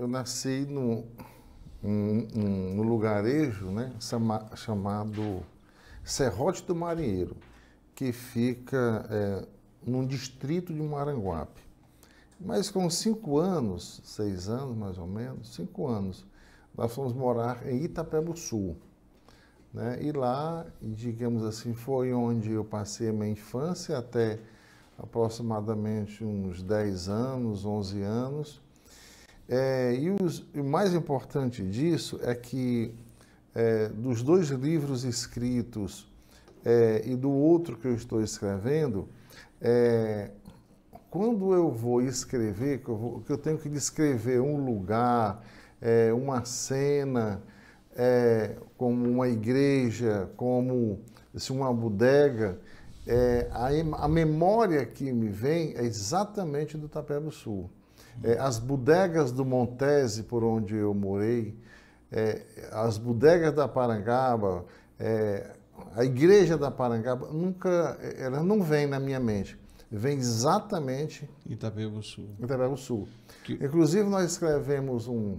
eu nasci num um, um, lugarejo né, chamado Serrote do Marinheiro, que fica é, num distrito de Maranguape. Mas com cinco anos, seis anos mais ou menos, cinco anos, nós fomos morar em Itapebo Sul. Né? E lá, digamos assim, foi onde eu passei a minha infância até aproximadamente uns 10 anos, 11 anos, é, e, os, e o mais importante disso é que é, dos dois livros escritos é, e do outro que eu estou escrevendo, é, quando eu vou escrever, que eu, vou, que eu, tenho que descrever um lugar, é, uma cena, é, como uma igreja, como assim, uma bodega, é, a, a memória que me vem é exatamente do Tapé do Sul. É, as bodegas do Montese, por onde eu morei, é, as bodegas da Parangaba, é, a igreja da Parangaba, nunca, ela não vem na minha mente. Vem exatamente... Itapebo Sul. Sul. Que... Inclusive, nós escrevemos um...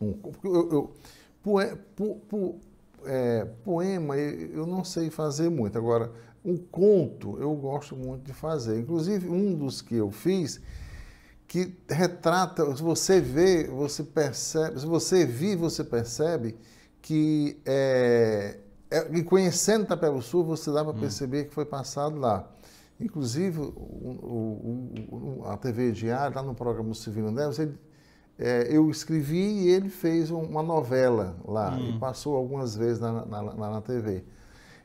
um eu, eu, poe, po, po, é, poema, eu não sei fazer muito. Agora, um conto, eu gosto muito de fazer. Inclusive, um dos que eu fiz que retrata, se você vê, você percebe, se você vir, você percebe que é, é, e conhecendo Tapelo Sul, você dá para hum. perceber que foi passado lá. Inclusive, o, o, o, a TV Diário, lá no programa Civil Neves, ele, é, eu escrevi e ele fez uma novela lá hum. e passou algumas vezes na, na, na, na TV.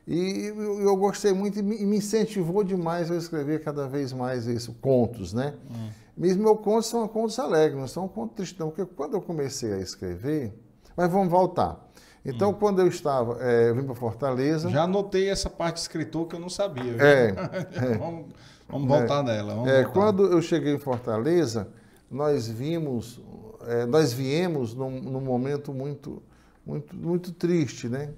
E eu gostei muito e me incentivou demais a escrever cada vez mais isso, contos, né? Hum. Mas meus contos são contos alegres, não são contos tristão, porque quando eu comecei a escrever. Mas vamos voltar. Então, hum. quando eu estava, é, eu vim para Fortaleza. Já anotei essa parte de escritor que eu não sabia. Viu? É. é vamos, vamos, voltar é, nela. Vamos é, voltar. Quando eu cheguei em Fortaleza, nós vimos, eh, nós viemos num, num momento muito muito, muito triste, né?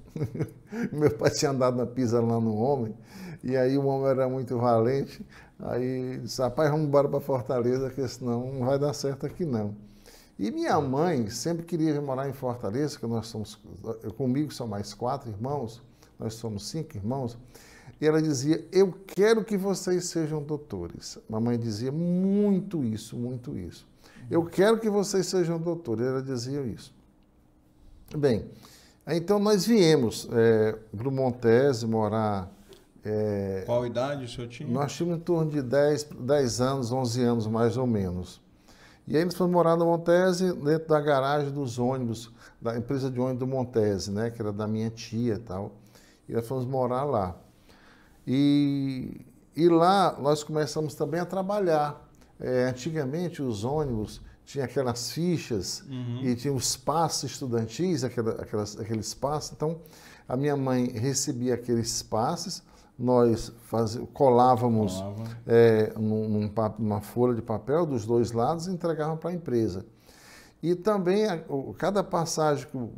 Meu pai tinha andado na pisa lá no homem, e aí o homem era muito valente, aí disse, rapaz, vamos embora para Fortaleza, que senão não vai dar certo aqui não. E minha mãe sempre queria morar em Fortaleza, que nós somos, comigo são mais quatro irmãos, nós somos cinco irmãos, e ela dizia, eu quero que vocês sejam doutores. Mamãe dizia muito isso, muito isso. Eu uhum. quero que vocês sejam doutores, ela dizia isso. Bem, então nós viemos é, para o Montese morar. É, Qual idade o senhor tinha? Nós tínhamos em torno de 10, 10 anos, 11 anos mais ou menos. E aí nós fomos morar no Montese, dentro da garagem dos ônibus, da empresa de ônibus do Montese, né? Que era da minha tia e tal. E nós fomos morar lá. E, e lá nós começamos também a trabalhar. É, antigamente os ônibus tinha aquelas fichas uhum. e tinha os passos estudantis, aquela, aquelas, aqueles passos. Então, a minha mãe recebia aqueles passes, nós faz, colávamos é, num, num, numa folha de papel dos dois lados e entregávamos para a empresa. E também, a, o, cada passagem que o,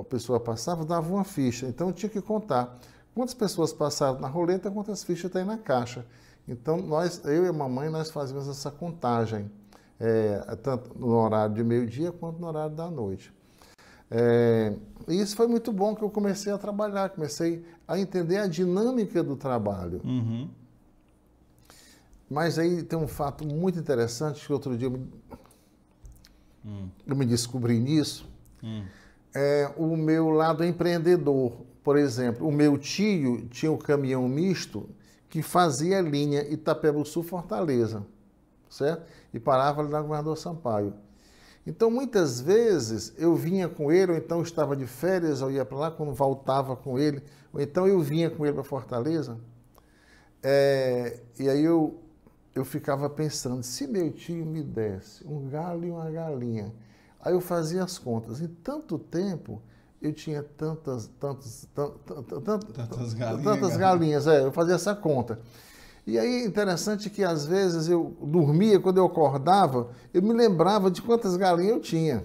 a pessoa passava, dava uma ficha. Então, eu tinha que contar quantas pessoas passaram na roleta, quantas fichas tem na caixa. Então, nós, eu e a mamãe, nós fazíamos essa contagem, é, tanto no horário de meio-dia quanto no horário da noite. É, e isso foi muito bom que eu comecei a trabalhar, comecei a entender a dinâmica do trabalho. Uhum. Mas aí tem um fato muito interessante que outro dia eu me, hum. eu me descobri nisso. Hum. É, o meu lado empreendedor, por exemplo, o meu tio tinha um caminhão misto que fazia a linha Itapeba Sul-Fortaleza, certo? E parava ali na Governador Sampaio. Então, muitas vezes, eu vinha com ele, ou então estava de férias, eu ia para lá, quando voltava com ele, ou então eu vinha com ele para Fortaleza, é, e aí eu, eu ficava pensando, se meu tio me desse um galo e uma galinha, aí eu fazia as contas, em tanto tempo eu tinha tantas, tantas, tantas, tantas galinhas. Tantas né? galinhas, é, eu fazia essa conta. E aí, interessante que às vezes eu dormia, quando eu acordava, eu me lembrava de quantas galinhas eu tinha.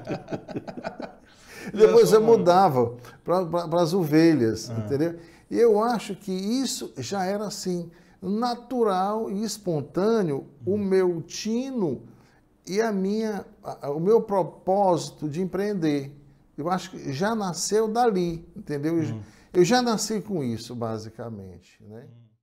Depois eu mudava para as ovelhas, ah. entendeu? E eu acho que isso já era assim, natural e espontâneo, o hum. meu tino e a minha, o meu propósito de empreender. Eu acho que já nasceu dali, entendeu? Uhum. Eu já nasci com isso, basicamente, né? Hum.